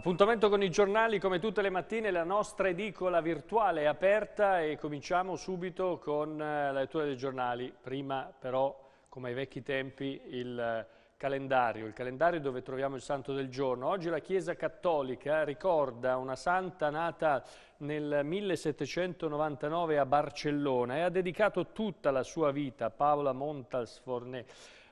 Appuntamento con i giornali, come tutte le mattine la nostra edicola virtuale è aperta e cominciamo subito con eh, la lettura dei giornali. Prima però, come ai vecchi tempi, il calendario, il calendario dove troviamo il santo del giorno. Oggi la Chiesa Cattolica ricorda una santa nata nel 1799 a Barcellona e ha dedicato tutta la sua vita a Paola Montals Montalsforné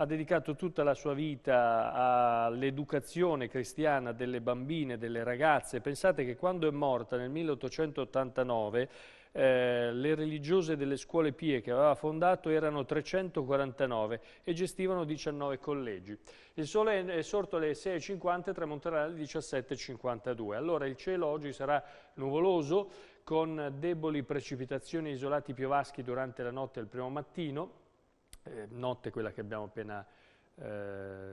ha dedicato tutta la sua vita all'educazione cristiana delle bambine, delle ragazze. Pensate che quando è morta nel 1889 eh, le religiose delle scuole pie che aveva fondato erano 349 e gestivano 19 collegi. Il sole è sorto alle 6.50 e tramonterà alle 17.52. Allora il cielo oggi sarà nuvoloso con deboli precipitazioni e isolati piovaschi durante la notte e il primo mattino eh, notte quella che abbiamo appena eh,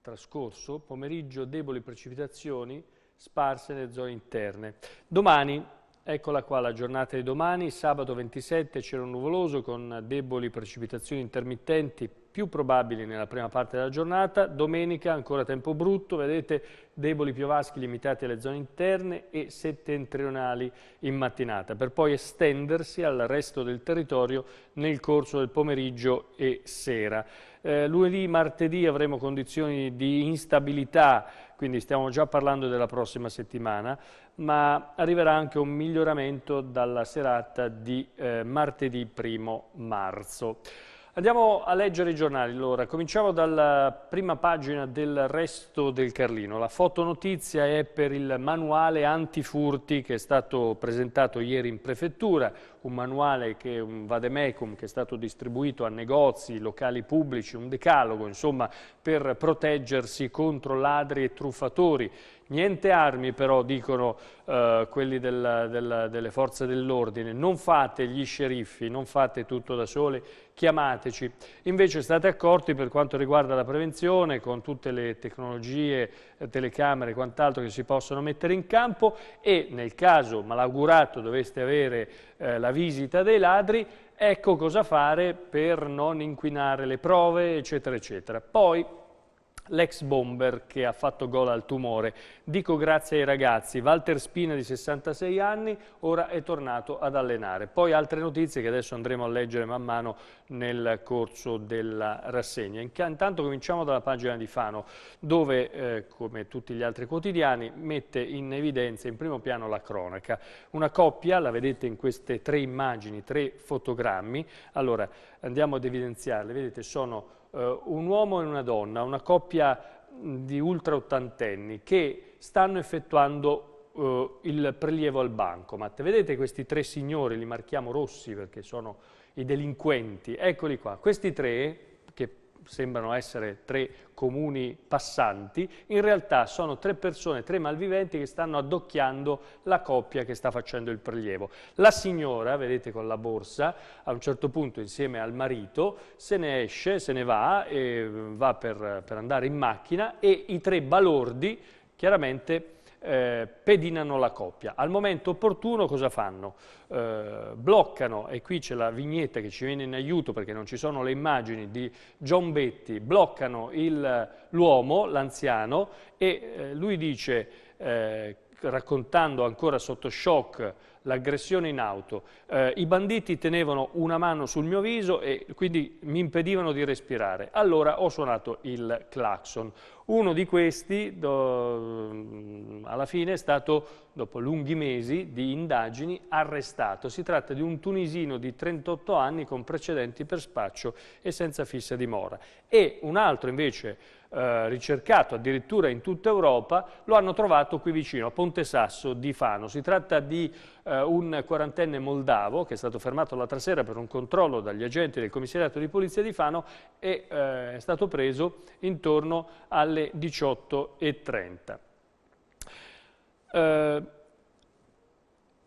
trascorso, pomeriggio deboli precipitazioni sparse nelle zone interne. Domani Eccola qua la giornata di domani, sabato 27 cielo nuvoloso con deboli precipitazioni intermittenti più probabili nella prima parte della giornata, domenica ancora tempo brutto, vedete deboli piovaschi limitati alle zone interne e settentrionali in mattinata, per poi estendersi al resto del territorio nel corso del pomeriggio e sera. Eh, lunedì, martedì avremo condizioni di instabilità quindi stiamo già parlando della prossima settimana, ma arriverà anche un miglioramento dalla serata di eh, martedì 1 marzo. Andiamo a leggere i giornali allora, cominciamo dalla prima pagina del Resto del Carlino. La fotonotizia è per il manuale antifurti che è stato presentato ieri in prefettura, un manuale che è un vademecum che è stato distribuito a negozi, locali pubblici, un decalogo insomma per proteggersi contro ladri e truffatori. Niente armi però, dicono eh, quelli della, della, delle forze dell'ordine, non fate gli sceriffi, non fate tutto da soli, chiamateci. Invece state accorti per quanto riguarda la prevenzione, con tutte le tecnologie, eh, telecamere e quant'altro che si possono mettere in campo e nel caso malaugurato doveste avere eh, la visita dei ladri, ecco cosa fare per non inquinare le prove, eccetera, eccetera. Poi, l'ex bomber che ha fatto gol al tumore. Dico grazie ai ragazzi, Walter Spina di 66 anni ora è tornato ad allenare. Poi altre notizie che adesso andremo a leggere man mano nel corso della rassegna. Intanto cominciamo dalla pagina di Fano dove, eh, come tutti gli altri quotidiani, mette in evidenza in primo piano la cronaca. Una coppia, la vedete in queste tre immagini, tre fotogrammi, allora andiamo ad evidenziarle, vedete sono eh, un uomo e una donna, una coppia di ultra ottantenni che stanno effettuando eh, il prelievo al bancomat. Vedete questi tre signori, li marchiamo rossi perché sono i delinquenti, eccoli qua, questi tre sembrano essere tre comuni passanti, in realtà sono tre persone, tre malviventi che stanno addocchiando la coppia che sta facendo il prelievo. La signora, vedete con la borsa, a un certo punto insieme al marito se ne esce, se ne va, va per, per andare in macchina e i tre balordi chiaramente eh, pedinano la coppia. Al momento opportuno cosa fanno? Eh, bloccano, e qui c'è la vignetta che ci viene in aiuto perché non ci sono le immagini di John Betti, bloccano l'uomo, l'anziano, e eh, lui dice eh, raccontando ancora sotto shock l'aggressione in auto. Eh, I banditi tenevano una mano sul mio viso e quindi mi impedivano di respirare. Allora ho suonato il clacson. Uno di questi do, mm, alla fine è stato, dopo lunghi mesi di indagini, arrestato. Si tratta di un tunisino di 38 anni con precedenti per spaccio e senza fissa dimora. E un altro invece eh, ricercato addirittura in tutta Europa, lo hanno trovato qui vicino, a Ponte Sasso di Fano. Si tratta di eh, un quarantenne moldavo che è stato fermato l'altra sera per un controllo dagli agenti del commissariato di polizia di Fano e eh, è stato preso intorno alle 18.30. Eh,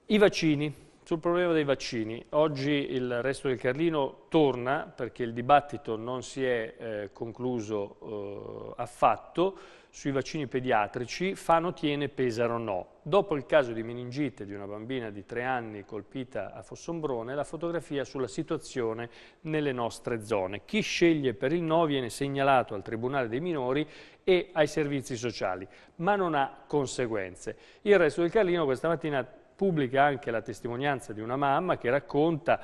I vaccini. Sul problema dei vaccini, oggi il resto del Carlino torna perché il dibattito non si è eh, concluso eh, affatto sui vaccini pediatrici, Fano tiene, Pesaro no. Dopo il caso di meningite di una bambina di tre anni colpita a Fossombrone, la fotografia sulla situazione nelle nostre zone. Chi sceglie per il no viene segnalato al Tribunale dei Minori e ai servizi sociali, ma non ha conseguenze. Il resto del Carlino questa mattina pubblica anche la testimonianza di una mamma che racconta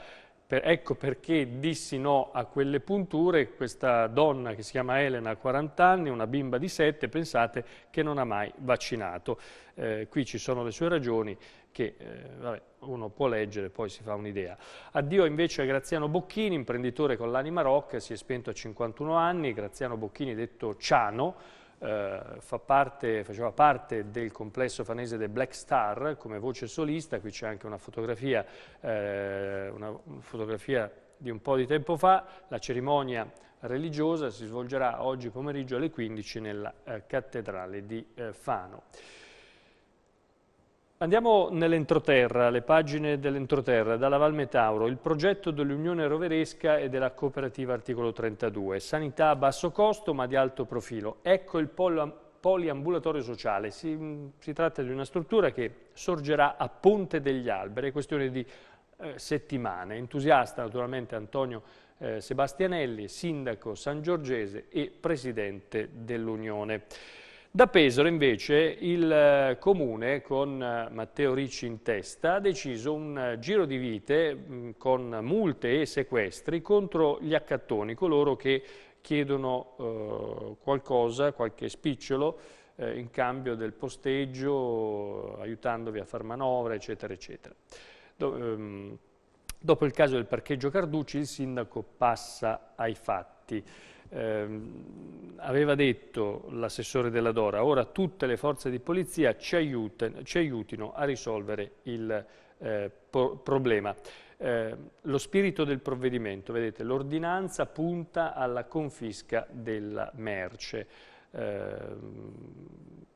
per, ecco perché dissi no a quelle punture, questa donna che si chiama Elena ha 40 anni, una bimba di 7, pensate che non ha mai vaccinato. Eh, qui ci sono le sue ragioni che eh, vabbè, uno può leggere, e poi si fa un'idea. Addio invece a Graziano Bocchini, imprenditore con l'anima rock, si è spento a 51 anni, Graziano Bocchini detto Ciano, eh, fa parte, faceva parte del complesso fanese del Black Star come voce solista, qui c'è anche una fotografia, eh, una fotografia di un po' di tempo fa, la cerimonia religiosa si svolgerà oggi pomeriggio alle 15 nella eh, cattedrale di eh, Fano. Andiamo nell'entroterra, le pagine dell'entroterra, dalla Val Metauro, il progetto dell'Unione Roveresca e della cooperativa articolo 32. Sanità a basso costo ma di alto profilo. Ecco il poliambulatorio sociale. Si, si tratta di una struttura che sorgerà a Ponte degli Alberi, è questione di eh, settimane. Entusiasta naturalmente Antonio eh, Sebastianelli, sindaco San Giorgese e presidente dell'Unione. Da Pesaro invece il eh, Comune con eh, Matteo Ricci in testa ha deciso un eh, giro di vite mm, con multe e sequestri contro gli accattoni, coloro che chiedono qualcosa, qualche spicciolo in cambio del posteggio, aiutandovi a far manovre, eccetera, eccetera. Ehm, dopo il caso del parcheggio Carducci il sindaco passa ai fatti ehm, aveva detto l'assessore della Dora, ora tutte le forze di polizia ci, aiuten, ci aiutino a risolvere il eh, problema. Eh, lo spirito del provvedimento, vedete, l'ordinanza punta alla confisca della merce. Eh,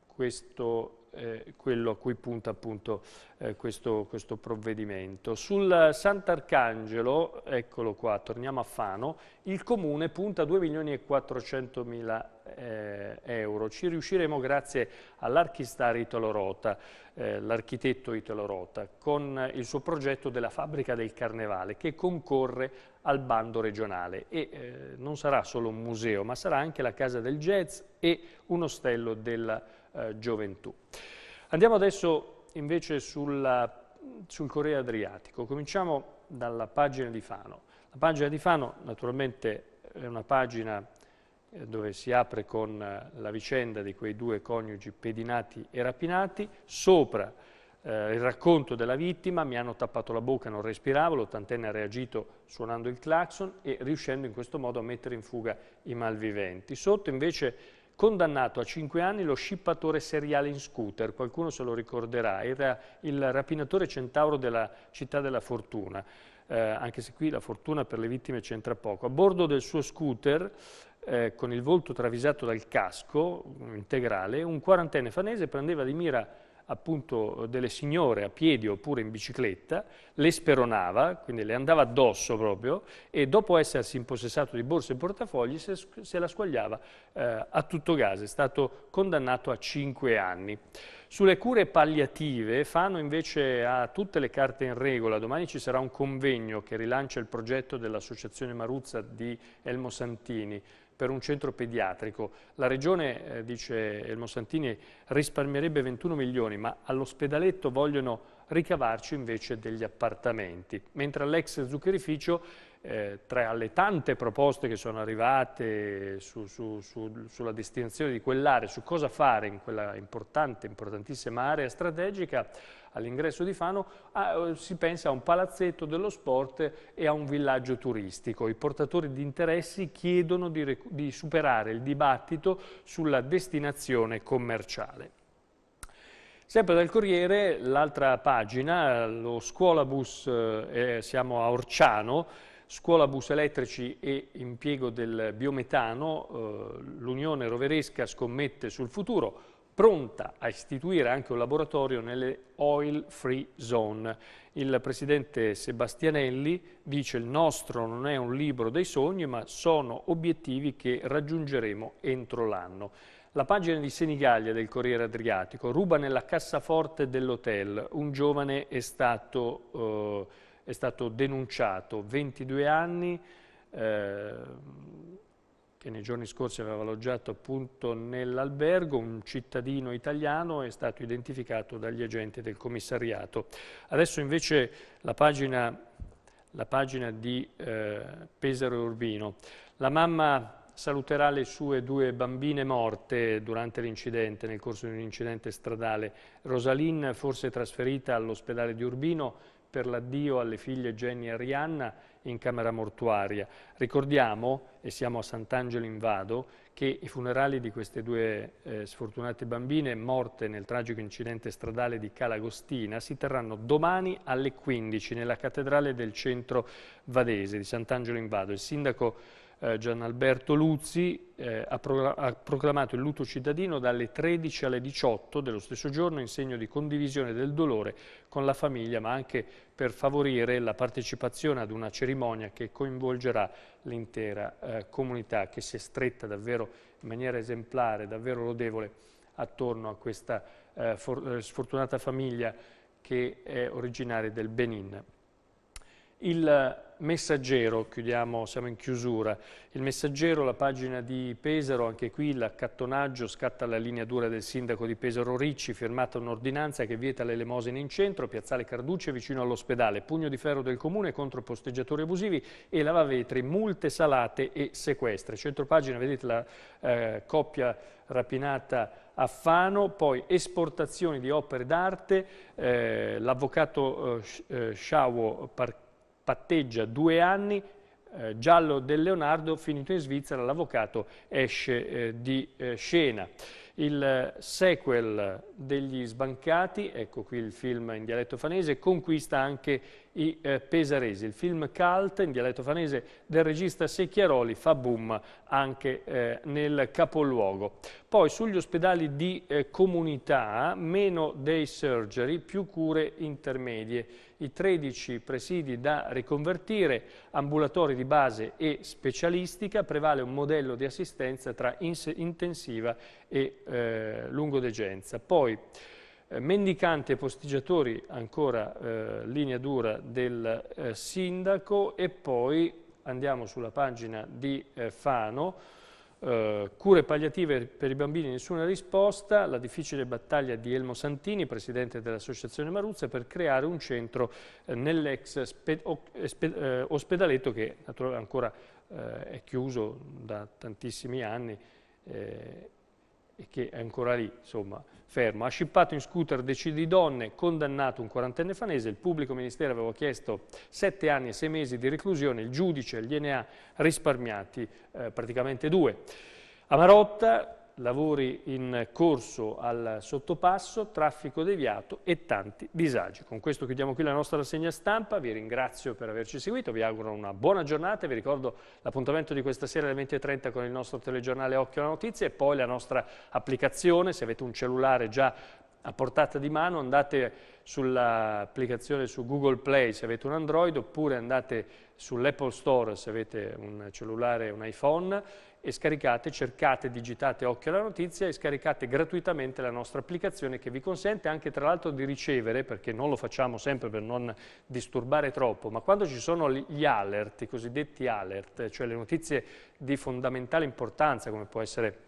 questo eh, quello a cui punta appunto eh, questo, questo, provvedimento. Sul Sant'Arcangelo, eccolo qua, torniamo a Fano, il Comune punta 2 milioni e 400 mila eh, euro. Ci riusciremo grazie all'archistar Italo Rota, eh, l'architetto Italo Rota, con il suo progetto della fabbrica del Carnevale che concorre al bando regionale e eh, non sarà solo un museo ma sarà anche la casa del jazz e un ostello della eh, gioventù. Andiamo adesso invece sulla, sul Corriere Adriatico. Cominciamo dalla pagina di Fano. La pagina di Fano naturalmente è una pagina eh, dove si apre con eh, la vicenda di quei due coniugi pedinati e rapinati, sopra eh, il racconto della vittima, mi hanno tappato la bocca, non respiravo, l'ottantenne ha reagito suonando il clacson e riuscendo in questo modo a mettere in fuga i malviventi. Sotto invece condannato a 5 anni lo scippatore seriale in scooter, qualcuno se lo ricorderà, era il rapinatore centauro della città della fortuna, eh, anche se qui la fortuna per le vittime c'entra poco. A bordo del suo scooter, eh, con il volto travisato dal casco integrale, un quarantenne fanese prendeva di mira appunto delle signore a piedi oppure in bicicletta, le speronava, quindi le andava addosso proprio e dopo essersi impossessato di borse e portafogli se, se la squagliava eh, a tutto gas, è stato condannato a 5 anni. Sulle cure palliative Fano invece ha tutte le carte in regola, domani ci sarà un convegno che rilancia il progetto dell'Associazione Maruzza di Elmo Santini, per un centro pediatrico. La Regione, eh, dice Elmo Santini, risparmierebbe 21 milioni, ma all'ospedaletto vogliono ricavarci invece degli appartamenti. Mentre all'ex zuccherificio eh, tra le tante proposte che sono arrivate su, su, su, sulla destinazione di quell'area, su cosa fare in quella importante, importantissima area strategica all'ingresso di Fano, a, ah, si pensa a un palazzetto dello sport e a un villaggio turistico. I portatori di interessi chiedono di, di superare il dibattito sulla destinazione commerciale. Sempre dal Corriere, l'altra pagina, lo scuolabus, eh, siamo a Orciano, scuola bus elettrici e impiego del biometano, eh, l'Unione Roveresca scommette sul futuro, pronta a istituire anche un laboratorio nelle oil free zone. Il presidente Sebastianelli dice il nostro non è un libro dei sogni ma sono obiettivi che raggiungeremo entro l'anno. La pagina di Senigallia del Corriere Adriatico ruba nella cassaforte dell'hotel. Un giovane è stato... Eh, è stato denunciato, 22 anni, eh, che nei giorni scorsi aveva alloggiato appunto nell'albergo, un cittadino italiano è stato identificato dagli agenti del commissariato. Adesso invece la pagina, la pagina di eh, Pesaro e Urbino. La mamma saluterà le sue due bambine morte durante l'incidente, nel corso di un incidente stradale. Rosalin, forse trasferita all'ospedale di Urbino, per l'addio alle figlie Jenny e Arianna in camera mortuaria. Ricordiamo, e siamo a Sant'Angelo in Vado, che i funerali di queste due eh, sfortunate bambine morte nel tragico incidente stradale di Calagostina si terranno domani alle 15 nella cattedrale del centro vadese di Sant'Angelo in Vado. Il sindaco eh, Gianalberto Luzzi eh, ha, pro ha proclamato il lutto cittadino dalle 13 alle 18 dello stesso giorno in segno di condivisione del dolore con la famiglia, ma anche per favorire la partecipazione ad una cerimonia che coinvolgerà l'intera eh, comunità che si è stretta davvero in maniera esemplare, davvero lodevole attorno a questa eh, eh sfortunata famiglia che è originaria del Benin. Il Messaggero, chiudiamo, siamo in chiusura, il Messaggero, la pagina di Pesaro, anche qui l'accattonaggio scatta la linea dura del sindaco di Pesaro Ricci, firmata un'ordinanza che vieta le l'elemosina in centro, piazzale Carducce vicino all'ospedale, pugno di ferro del comune contro posteggiatori abusivi e lavavetri, multe salate e sequestre. Centro pagina, vedete la eh, coppia rapinata a Fano, poi esportazioni di opere d'arte, eh, l'avvocato eh, eh Sciavo Parchetti, patteggia due anni, eh, Giallo del Leonardo, finito in Svizzera, l'avvocato esce eh, di eh, scena. Il eh, sequel degli sbancati, ecco qui il film in dialetto fanese, conquista anche i eh, Pesaresi. Il film cult in dialetto fanese del regista Secchiaroli fa boom anche eh, nel capoluogo. Poi sugli ospedali di eh, comunità, meno dei surgery, più cure intermedie. I 13 presidi da riconvertire, ambulatori di base e specialistica, prevale un modello di assistenza tra intensiva e eh, lungodegenza. Poi eh, mendicanti e posteggiatori, ancora eh, linea dura del eh, sindaco e poi andiamo sulla pagina di eh, Fano, eh, cure palliative per i bambini nessuna risposta, la difficile battaglia di Elmo Santini, presidente dell'associazione Maruzza, per creare un centro eh, nell'ex ospedaletto che naturalmente ancora è chiuso da tantissimi anni e che è ancora lì, insomma, fermo. Ha scippato in scooter decine di donne, condannato un quarantenne fanese, il pubblico ministero aveva chiesto sette anni e sei mesi di reclusione, il giudice gliene ha risparmiati eh, praticamente due. A Marotta lavori in corso al sottopasso, traffico deviato e tanti disagi. Con questo chiudiamo qui la nostra rassegna stampa, vi ringrazio per averci seguito, vi auguro una buona giornata, vi ricordo l'appuntamento di questa sera alle 20.30 con il nostro telegiornale Occhio alla Notizia e poi la nostra applicazione, se avete un cellulare già a portata di mano, andate sull'applicazione su Google Play se avete un Android oppure andate sull'Apple Store se avete un cellulare, un iPhone e scaricate, cercate, digitate occhio alla notizia e scaricate gratuitamente la nostra applicazione che vi consente anche tra l'altro di ricevere, perché non lo facciamo sempre per non disturbare troppo, ma quando ci sono gli alert, i cosiddetti alert, cioè le notizie di fondamentale importanza come può essere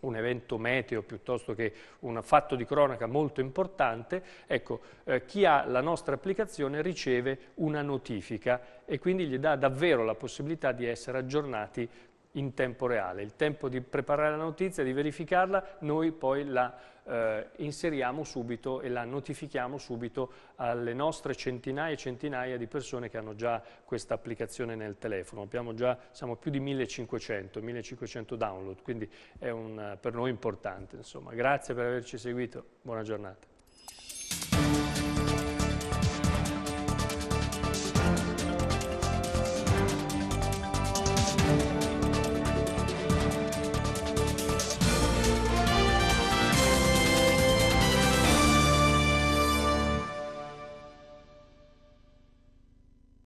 un evento meteo piuttosto che un fatto di cronaca molto importante, ecco, eh, chi ha la nostra applicazione riceve una notifica e quindi gli dà davvero la possibilità di essere aggiornati in tempo reale, il tempo di preparare la notizia, di verificarla, noi poi la eh, inseriamo subito e la notifichiamo subito alle nostre centinaia e centinaia di persone che hanno già questa applicazione nel telefono. Abbiamo già, siamo più di 1500, 1500 download, quindi è un, per noi importante. Insomma. Grazie per averci seguito, buona giornata.